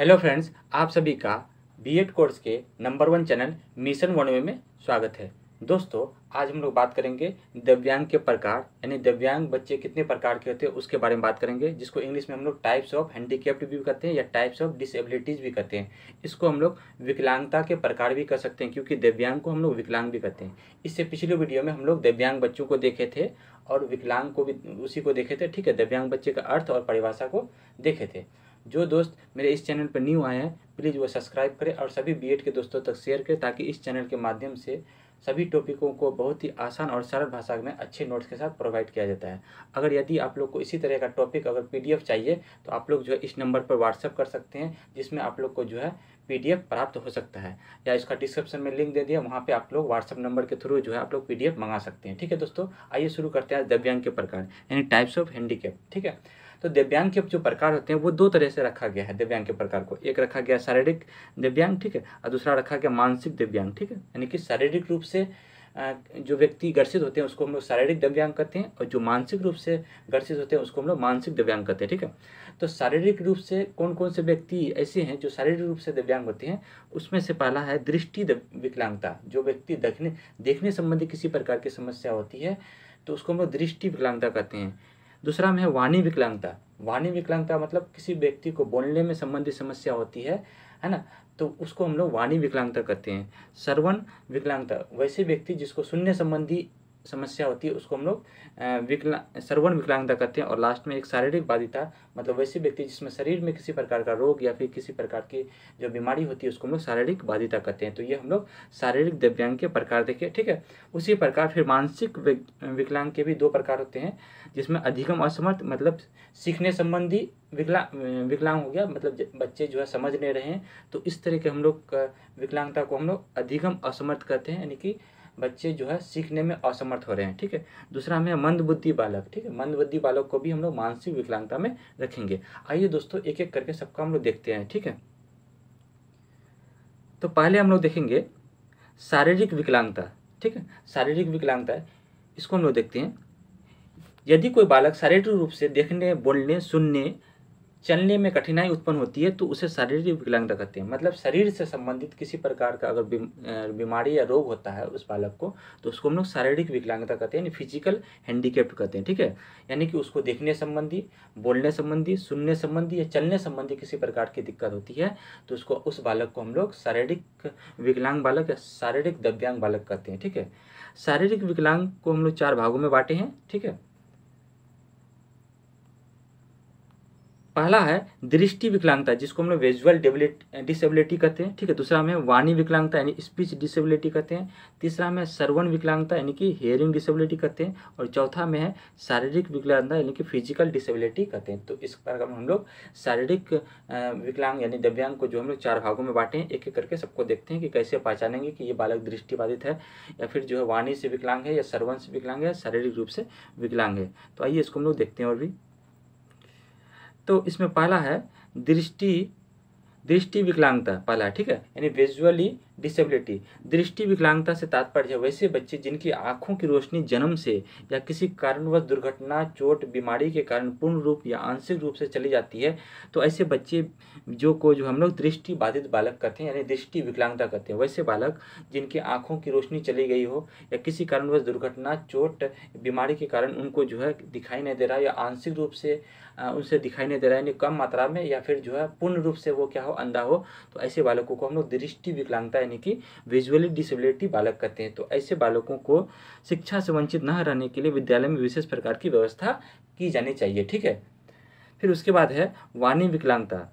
hello friends आप सभी का बीएड कोर्स के number one channel mission one में स्वागत है दोस्तों आज हम लोग बात करेंगे दिव्यांग के प्रकार यानी दिव्यांग बच्चे कितने प्रकार के होते हैं उसके बारे में बात करेंगे जिसको इंग्लिश में हम लोग टाइप्स ऑफ हैंडीकेप्ट भी कहते हैं या टाइप्स ऑफ डिसेबिलिटीज़ भी कहते हैं इसको हम लोग विकलांगता के प्रकार भी कह सकते हैं क्योंकि दिव्यांग को हम लोग विकलांग भी कहते हैं इससे पिछले वीडियो में हम लोग दिव्यांग बच्चों को देखे थे और विकलांग को भी उसी को देखे थे ठीक है दिव्यांग बच्चे का अर्थ और परिभाषा को देखे थे जो दोस्त मेरे इस चैनल पर न्यू आए हैं प्लीज़ वो सब्सक्राइब करें और सभी बी के दोस्तों तक शेयर करें ताकि इस चैनल के माध्यम से सभी टॉपिकों को बहुत ही आसान और सरल भाषा में अच्छे नोट्स के साथ प्रोवाइड किया जाता है अगर यदि आप लोग को इसी तरह का टॉपिक अगर पीडीएफ चाहिए तो आप लोग जो है इस नंबर पर व्हाट्सअप कर सकते हैं जिसमें आप लोग को जो है पीडीएफ प्राप्त हो सकता है या इसका डिस्क्रिप्शन में लिंक दे दिया वहाँ पे आप लोग व्हाट्सअप नंबर के थ्रू जो है आप लोग पी मंगा सकते हैं ठीक है दोस्तों आइए शुरू करते हैं दिव्यांग के प्रकार यानी टाइप्स ऑफ हैंडीकेप ठीक है तो दिव्यांग के जो प्रकार होते हैं वो दो तरह से रखा गया है दिव्यांग के प्रकार को एक रखा गया शारीरिक दिव्यांग ठीक है और दूसरा रखा गया मानसिक दिव्यांग ठीक है यानी कि शारीरिक रूप से जो व्यक्ति ग्रसित होते हैं उसको हम लोग शारीरिक दिव्यांग कहते हैं और जो मानसिक रूप से ग्रसित होते हैं उसको हम लोग मानसिक दिव्यांग कहते हैं ठीक है तो शारीरिक रूप से कौन कौन से व्यक्ति ऐसे हैं जो शारीरिक रूप से दिव्यांग होते हैं उसमें से पहला है दृष्टि विकलांगता जो व्यक्ति देखने देखने संबंधी किसी प्रकार की समस्या होती है तो उसको हम लोग दृष्टि विकलांगता कहते हैं दूसरा में है वाणी विकलांगता वाणी विकलांगता मतलब किसी व्यक्ति को बोलने में संबंधित समस्या होती है है ना तो उसको हम लोग वाणी विकलांगता कहते हैं सर्वण विकलांगता वैसे व्यक्ति जिसको सुनने संबंधी समस्या होती है उसको हम लोग विकलांग सर्वण विकलांगता कहते हैं और लास्ट में एक शारीरिक बाधिता मतलब वैसे व्यक्ति जिसमें शरीर में किसी प्रकार का रोग या फिर किसी प्रकार की जो बीमारी होती है उसको हम लोग शारीरिक बाधिता कहते हैं तो ये हम लोग शारीरिक दिव्यांग के प्रकार देखिए ठीक है उसी प्रकार फिर मानसिक विकलांग के भी दो प्रकार होते हैं जिसमें अधिगम असमर्थ मतलब सीखने संबंधी विकलांग विकलांग हो गया मतलब बच्चे जो है समझ नहीं रहे हैं तो इस तरह के हम लोग विकलांगता को हम लोग अधिगम असमर्थ कहते हैं यानी कि बच्चे जो है सीखने में असमर्थ हो रहे हैं ठीक है दूसरा हमें मंदबुद्धि बालक ठीक है मंदबुद्धि बालक को भी हम लोग मानसिक विकलांगता में रखेंगे आइए दोस्तों एक एक करके सबका हम लोग देखते हैं ठीक है तो पहले हम लोग देखेंगे शारीरिक विकलांगता ठीक है शारीरिक विकलांगता इसको हम लोग देखते हैं यदि कोई बालक शारीरिक रूप से देखने बोलने सुनने चलने में कठिनाई उत्पन्न होती है तो उसे शारीरिक विकलांगता कहते हैं मतलब शरीर से संबंधित किसी प्रकार का अगर बीमारी या रोग होता है उस बालक को तो उसको हम लोग शारीरिक विकलांगता कहते हैं फिजिकल हैंडीकेप्ट कहते हैं ठीक है यानी कि उसको देखने संबंधी बोलने संबंधी सुनने संबंधी या चलने संबंधी किसी प्रकार की दिक्कत होती है तो उसको उस बालक को हम लोग शारीरिक विकलांग बालक या शारीरिक दिव्यांग बालक कहते हैं ठीक है शारीरिक विकलांग को हम लोग चार भागों में बांटे हैं ठीक है पहला है दृष्टि विकलांगता जिसको हम लोग विजुअल डिसेबिलिटी कहते हैं ठीक है दूसरा में वाणी विकलांगता यानी स्पीच डिसेबिलिटी कहते हैं तीसरा में सर्वन विकलांगता यानी कि हेयरिंग डिसेबिलिटी कहते हैं और चौथा में है शारीरिक विकलांगता यानी कि फिजिकल डिसेबिलिटी कहते हैं तो इस प्रकार हम लोग शारीरिक विकलांग यानी दिव्यांग को जो हम लोग चार भागों में बांटे हैं एक एक करके सबको देखते हैं कि कैसे पहचानेंगे कि ये बालक दृष्टिबाधित है या फिर जो है वाणी से विकलांग है या सर्वण से विकलांग है शारीरिक रूप से विकलांग है तो आइए इसको हम लोग देखते हैं और भी तो इसमें पहला है दृष्टि दृष्टि विकलांगता पहला ठीक है यानी विजुअली डिसेबिलिटी दृष्टि विकलांगता से तात्पर्य है वैसे बच्चे जिनकी आँखों की रोशनी जन्म से या किसी कारणवश दुर्घटना चोट बीमारी के कारण पूर्ण रूप या आंशिक रूप से चली जाती है तो ऐसे बच्चे जो को जो हम लोग दृष्टि बाधित बालक कहते हैं यानी दृष्टि विकलांगता कहते हैं वैसे बालक जिनकी आँखों की रोशनी चली गई हो या किसी कारणवश दुर्घटना चोट बीमारी के कारण उनको जो है दिखाई नहीं दे रहा या आंशिक रूप से उनसे दिखाई नहीं दे रहा यानी कम मात्रा में या फिर जो है पूर्ण रूप से वो क्या हो अंधा हो तो ऐसे बालकों को हम लोग दृष्टि विकलांगता यानी कि विजुअली डिसेबिलिटी बालक कहते हैं तो ऐसे बालकों को शिक्षा से वंचित न रहने के लिए विद्यालय में विशेष प्रकार की व्यवस्था की जानी चाहिए ठीक है फिर उसके बाद है वाणी विकलांगता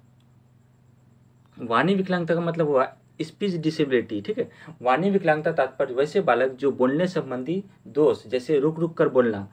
वाणी विकलांगता का मतलब हुआ स्पीच डिसेबिलिटी ठीक है वाणी विकलांगता तात्पर्य वैसे बालक जो बोलने संबंधी दोष जैसे रुक रुक कर बोलना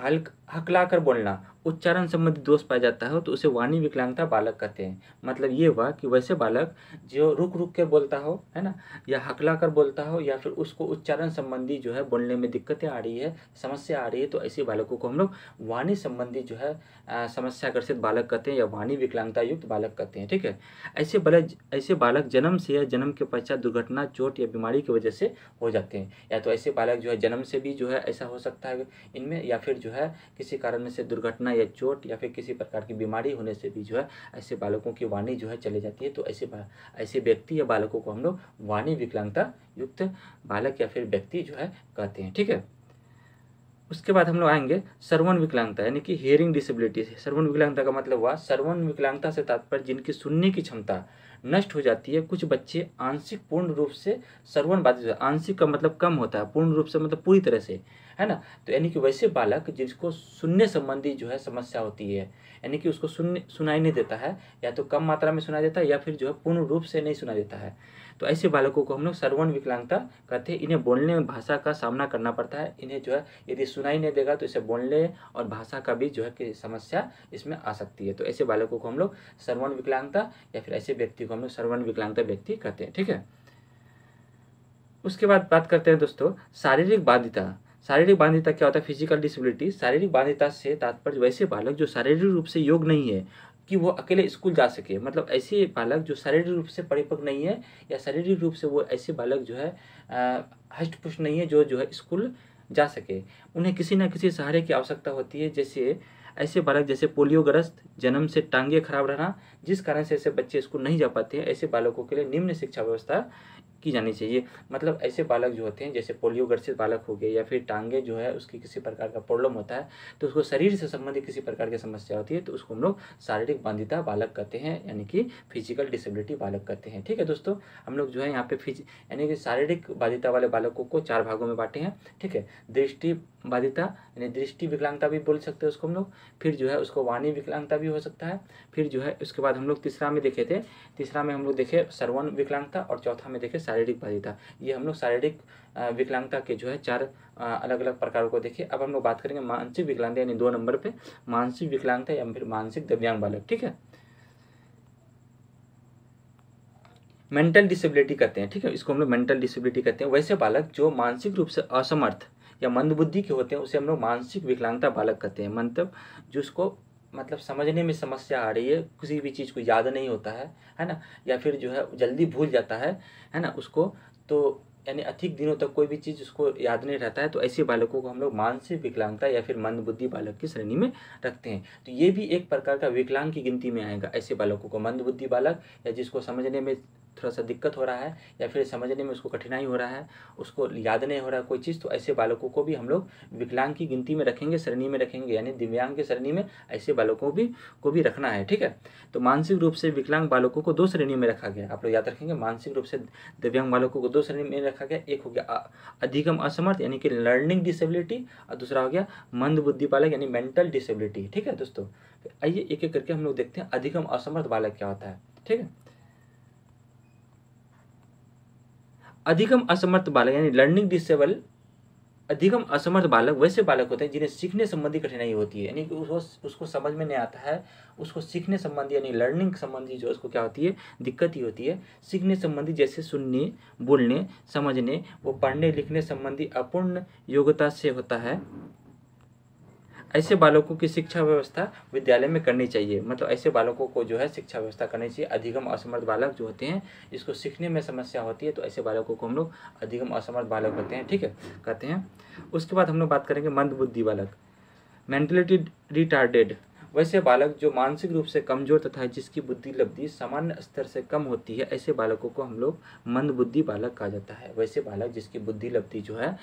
हल्क हकलाकर बोलना उच्चारण संबंधी दोष पाया जाता है तो उसे वाणी विकलांगता बालक कहते हैं मतलब ये हुआ कि वैसे बालक जो रुक रुक के बोलता हो है ना या हकला कर बोलता हो या फिर उसको उच्चारण संबंधी जो है बोलने में दिक्कतें आ रही है समस्या आ रही है तो ऐसे बालकों को हम लोग वाणी संबंधी जो है समस्या ग्रसित बालक कहते हैं या वाणी विकलांगता युक्त बालक कहते हैं ठीक है ऐसे बालक ऐसे बालक जन्म से या जन्म के पश्चात दुर्घटना चोट या बीमारी की वजह से हो जाते हैं या तो ऐसे बालक जो है जन्म से भी जो है ऐसा हो सकता है इनमें या फिर जो है किसी कारण से दुर्घटना या चोट या फिर किसी प्रकार की बीमारी होने से भी जो है ऐसे बालकों की वाणी जो है चली जाती है तो ऐसे ऐसे व्यक्ति या बालकों को हम लोग वाणी विकलांगता युक्त बालक या फिर व्यक्ति जो है कहते हैं ठीक है उसके बाद हम लोग आएंगे सर्वन विकलांगता यानी कि हियरिंग डिसेबिलिटी सर्वन विकलांगता का मतलब हुआ सर्वन विकलांगता से तात्पर्य जिनकी सुनने की क्षमता नष्ट हो जाती है कुछ बच्चे आंशिक पूर्ण रूप से सर्वन बाधित आंशिक का मतलब कम होता है पूर्ण रूप से मतलब पूरी तरह से है ना तो यानी कि वैसे बालक जिसको सुनने संबंधी जो है समस्या होती है यानी कि उसको सुन सुनाई नहीं देता है या तो कम मात्रा में सुनाई देता है या फिर जो है पूर्ण रूप से नहीं सुनाई देता है तो ऐसे बालकों को हम लोग सर्वण विकलांगता कहते हैं इन्हें बोलने में भाषा का सामना करना पड़ता है इन्हें जो है यदि सुनाई नहीं देगा तो इसे बोलने और भाषा का भी जो है कि समस्या इसमें आ सकती है तो ऐसे बालकों को हम लोग सर्वण विकलांगता या फिर ऐसे व्यक्ति को हम लोग सर्वण विकलांगता व्यक्ति कहते हैं ठीक है उसके बाद बात करते हैं दोस्तों शारीरिक बाधिता शारीरिक बांधिता क्या होता है फिजिकल डिसेबिलिटी शारीरिक बांधिता से तात्पर्य वैसे बालक जो शारीरिक रूप से योग नहीं है कि वो अकेले स्कूल जा सके मतलब ऐसे बालक जो शारीरिक रूप से परिपक्व नहीं है या शारीरिक रूप से वो ऐसे बालक जो है हष्ट पुष्ट नहीं है जो जो है स्कूल जा सके उन्हें किसी ना किसी सहारे की आवश्यकता होती है जैसे ऐसे बालक जैसे पोलियोग्रस्त जन्म से टांगे खराब रहना जिस कारण से ऐसे बच्चे स्कूल नहीं जा पाते हैं ऐसे बालकों के लिए निम्न शिक्षा व्यवस्था की जानी चाहिए मतलब ऐसे बालक जो होते हैं जैसे पोलियो ग्रसित बालक हो गया या फिर टांगे जो है उसकी किसी प्रकार का प्रॉब्लम होता है तो उसको शरीर से संबंधित किसी प्रकार की समस्या होती है तो उसको हम लोग शारीरिक बांधिता बालक कहते हैं यानी कि फिजिकल डिसेबिलिटी बालक कहते हैं ठीक है दोस्तों हम लोग जो है यहाँ पे फिज यानी कि शारीरिक बाधिता वाले बालकों को चार भागों में बांटे हैं ठीक है दृष्टि बाधिता यानी दृष्टि विकलांगता भी बोल सकते हैं उसको हम लोग फिर जो है उसको वाणी विकलांगता भी हो सकता है फिर जो है उसके बाद हम लोग तीसरा में देखे थे तीसरा में हम लोग देखे सर्वन विकलांगता और चौथा में देखे शारीरिक बाधिता ये हम लोग शारीरिक विकलांगता के जो है चार अलग अलग प्रकारों को देखे अब हम लोग बात करेंगे मानसिक विकलांगता यानी दो नंबर पर मानसिक विकलांगता या फिर मानसिक दिव्यांग बालक ठीक है मेंटल डिसेबिलिटी कहते हैं ठीक है इसको हम लोग मेंटल डिसेबिलिटी कहते हैं वैसे बालक जो मानसिक रूप से असमर्थ या मंदबुद्धि के होते हैं उसे हम लोग मानसिक विकलांगता बालक कहते हैं मतलब जिसको मतलब समझने में समस्या आ रही है किसी भी चीज़ को याद नहीं होता है है ना या फिर जो है जल्दी भूल जाता है है ना उसको तो यानी अधिक दिनों तक कोई भी चीज़ उसको याद नहीं रहता है तो ऐसे बालकों को हम लोग मानसिक विकलांगता या फिर मंदबुद्धि बालक की श्रेणी में रखते हैं तो ये भी एक प्रकार का विकलांग की गिनती में आएगा ऐसे बालकों को मंदबुद्धि बालक या जिसको समझने में थोड़ा सा दिक्कत हो रहा है या फिर समझने में उसको कठिनाई हो रहा है उसको याद नहीं हो रहा है कोई चीज़ तो ऐसे बालकों को भी हम लोग विकलांग की गिनती में रखेंगे श्रेणी में रखेंगे यानी दिव्यांग की श्रेणी में ऐसे बालकों भी को भी रखना है ठीक है तो मानसिक रूप से विकलांग बालकों को दो श्रेणी में रखा गया आप लोग याद रखेंगे मानसिक रूप से दिव्यांग बालकों को दो श्रेणी में रखा गया एक हो गया अधिकम असमर्थ यानी कि लर्निंग डिसेबिलिटी और दूसरा हो गया मंद बुद्धि बालक यानी मेंटल डिसेबिलिटी ठीक है दोस्तों तो आइए एक एक करके हम लोग देखते हैं अधिकम असमर्थ बालक क्या होता है ठीक है अधिकम असमर्थ बालक यानी लर्निंग डिसेबल अधिकम असमर्थ बालक वैसे बालक होते हैं जिन्हें सीखने संबंधी कठिनाई होती है यानी कि उसको उसको समझ में नहीं आता है उसको सीखने संबंधी यानी लर्निंग संबंधी जो उसको क्या होती है दिक्कत ही होती है सीखने संबंधी जैसे सुनने बोलने समझने वो पढ़ने लिखने संबंधी अपूर्ण योग्यता से होता है ऐसे बालकों की शिक्षा व्यवस्था विद्यालय में करनी चाहिए मतलब ऐसे बालकों को जो है शिक्षा व्यवस्था करनी चाहिए अधिगम असमर्थ बालक जो होते हैं जिसको सीखने में समस्या होती है तो ऐसे बालकों को हम लोग अधिगम असमर्थ बालक कहते हैं ठीक है कहते हैं उसके बाद हम लोग बात करेंगे मंदबुद्धि बालक मेंटलिटी रिटार्डेड वैसे बालक जो मानसिक रूप से कमजोर तथा जिसकी बुद्धि लब्धि सामान्य स्तर से कम होती है ऐसे बालकों को हम लोग मंदबुद्धि बालक कहा जाता है वैसे बालक जिसकी बुद्धि लब्धि जो है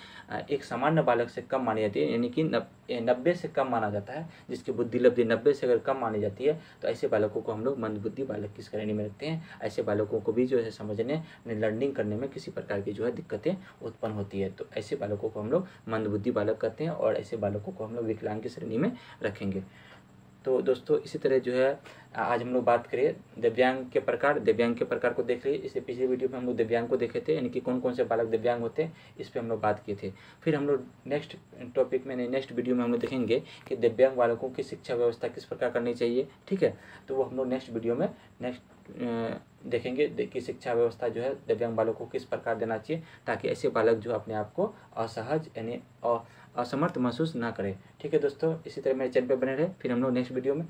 एक सामान्य बालक से कम मानी जाती है यानी कि नब्बे से कम माना जाता है जिसकी बुद्धि लब्धि नब्बे से अगर कम मानी जाती है तो ऐसे बालकों को हम लोग मंदबुद्धि बालक की श्रेणी में रखते हैं ऐसे बालकों को भी जो है समझने लर्निंग करने में किसी प्रकार की जो है दिक्कतें उत्पन्न होती है तो ऐसे बालकों को हम लोग मंदबुद्धि बालक कहते हैं और ऐसे बालकों को हम लोग विकलांग की श्रेणी में रखेंगे तो दोस्तों इसी तरह जो है आज हम लोग बात करें दिव्यांग के प्रकार दिव्यांग के प्रकार को देख रहे इससे पिछले वीडियो में हम लोग दिव्यांग को देखे थे यानी कि कौन कौन से बालक दिव्यांग होते हैं इस पर हम लोग बात किए थे फिर हम लोग नेक्स्ट टॉपिक में नेक्स्ट वीडियो में हम लोग देखेंगे कि दिव्यांग बालकों की शिक्षा व्यवस्था किस प्रकार करनी चाहिए ठीक है तो वो हम लोग नेक्स्ट वीडियो में नेक्स्ट देखेंगे कि शिक्षा व्यवस्था जो है दिव्यांग बालकों को किस प्रकार देना चाहिए ताकि ऐसे बालक जो अपने आप को असहज यानी असमर्थ महसूस ना करें ठीक है दोस्तों इसी तरह मेरे चैनल पर बने रहे फिर हम लोग नेक्स्ट वीडियो में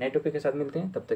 नए टॉपिक के साथ मिलते हैं तब तक